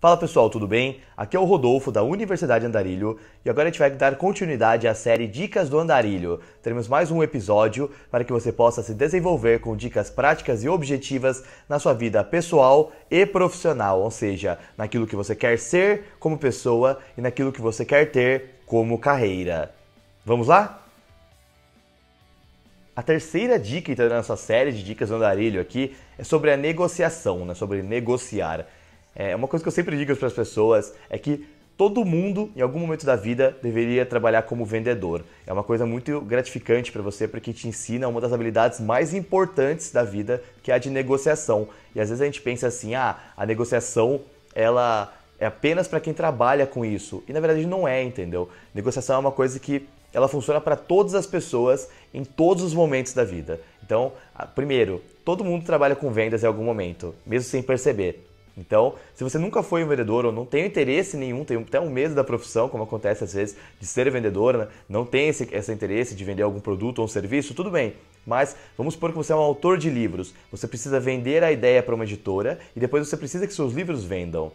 Fala pessoal, tudo bem? Aqui é o Rodolfo da Universidade Andarilho e agora a gente vai dar continuidade à série Dicas do Andarilho. Teremos mais um episódio para que você possa se desenvolver com dicas práticas e objetivas na sua vida pessoal e profissional, ou seja, naquilo que você quer ser como pessoa e naquilo que você quer ter como carreira. Vamos lá? A terceira dica então, da nossa série de dicas do andarilho aqui é sobre a negociação, né? sobre negociar. É, uma coisa que eu sempre digo para as pessoas é que todo mundo, em algum momento da vida, deveria trabalhar como vendedor. É uma coisa muito gratificante para você, porque te ensina uma das habilidades mais importantes da vida, que é a de negociação. E às vezes a gente pensa assim, ah, a negociação, ela é apenas para quem trabalha com isso. E na verdade não é, entendeu? Negociação é uma coisa que ela funciona para todas as pessoas em todos os momentos da vida. Então, primeiro, todo mundo trabalha com vendas em algum momento, mesmo sem perceber. Então, se você nunca foi um vendedor ou não tem interesse nenhum, tem até um medo da profissão, como acontece às vezes, de ser vendedor, né? não tem esse, esse interesse de vender algum produto ou um serviço, tudo bem. Mas vamos supor que você é um autor de livros. Você precisa vender a ideia para uma editora e depois você precisa que seus livros vendam.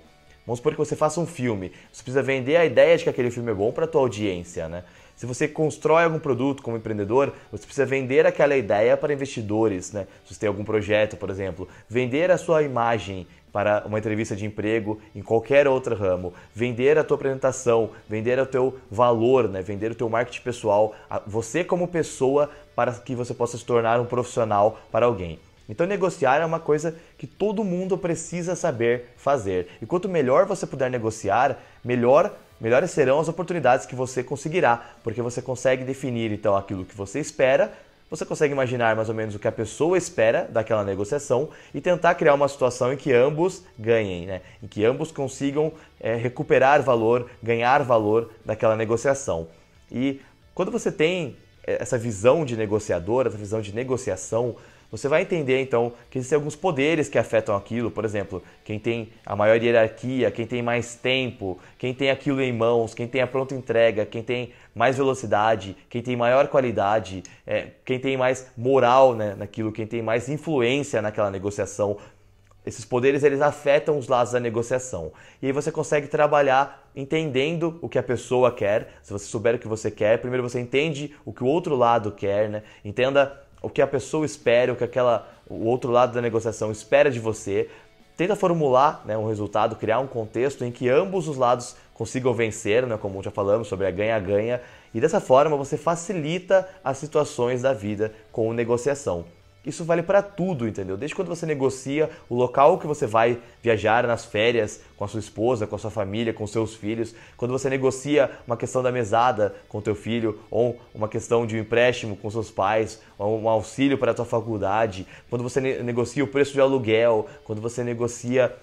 Vamos supor que você faça um filme. Você precisa vender a ideia de que aquele filme é bom para a tua audiência, né? Se você constrói algum produto como empreendedor, você precisa vender aquela ideia para investidores, né? Se você tem algum projeto, por exemplo, vender a sua imagem para uma entrevista de emprego em qualquer outro ramo, vender a tua apresentação, vender o teu valor, né? Vender o teu marketing pessoal, você como pessoa para que você possa se tornar um profissional para alguém. Então, negociar é uma coisa que todo mundo precisa saber fazer. E quanto melhor você puder negociar, melhor melhores serão as oportunidades que você conseguirá, porque você consegue definir então aquilo que você espera, você consegue imaginar mais ou menos o que a pessoa espera daquela negociação e tentar criar uma situação em que ambos ganhem, né? em que ambos consigam é, recuperar valor, ganhar valor daquela negociação. E quando você tem é, essa visão de negociador, essa visão de negociação, você vai entender então que existem alguns poderes que afetam aquilo, por exemplo, quem tem a maior hierarquia, quem tem mais tempo, quem tem aquilo em mãos, quem tem a pronta entrega, quem tem mais velocidade, quem tem maior qualidade, é, quem tem mais moral né, naquilo, quem tem mais influência naquela negociação. Esses poderes eles afetam os lados da negociação. E aí você consegue trabalhar entendendo o que a pessoa quer. Se você souber o que você quer, primeiro você entende o que o outro lado quer, né? Entenda o que a pessoa espera, o que aquela, o outro lado da negociação espera de você. Tenta formular né, um resultado, criar um contexto em que ambos os lados consigam vencer, né, como já falamos sobre a ganha-ganha, e dessa forma você facilita as situações da vida com negociação. Isso vale para tudo, entendeu? Desde quando você negocia o local que você vai viajar nas férias com a sua esposa, com a sua família, com seus filhos, quando você negocia uma questão da mesada com teu filho ou uma questão de um empréstimo com seus pais, ou um auxílio para a tua faculdade, quando você negocia o preço de aluguel, quando você negocia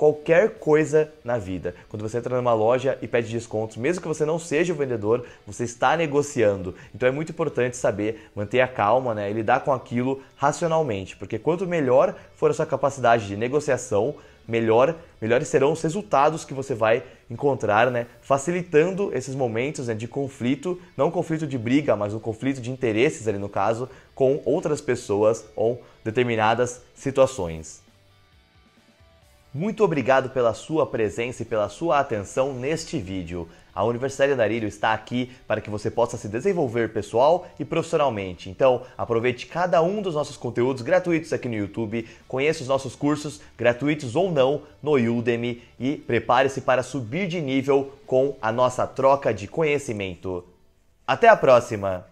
qualquer coisa na vida. Quando você entra numa loja e pede descontos, mesmo que você não seja o vendedor, você está negociando. Então é muito importante saber manter a calma né, e lidar com aquilo racionalmente, porque quanto melhor for a sua capacidade de negociação, melhor, melhores serão os resultados que você vai encontrar, né? facilitando esses momentos né, de conflito, não conflito de briga, mas um conflito de interesses ali no caso, com outras pessoas ou determinadas situações. Muito obrigado pela sua presença e pela sua atenção neste vídeo. A Universidade Andarilho está aqui para que você possa se desenvolver pessoal e profissionalmente. Então, aproveite cada um dos nossos conteúdos gratuitos aqui no YouTube, conheça os nossos cursos, gratuitos ou não, no Udemy e prepare-se para subir de nível com a nossa troca de conhecimento. Até a próxima!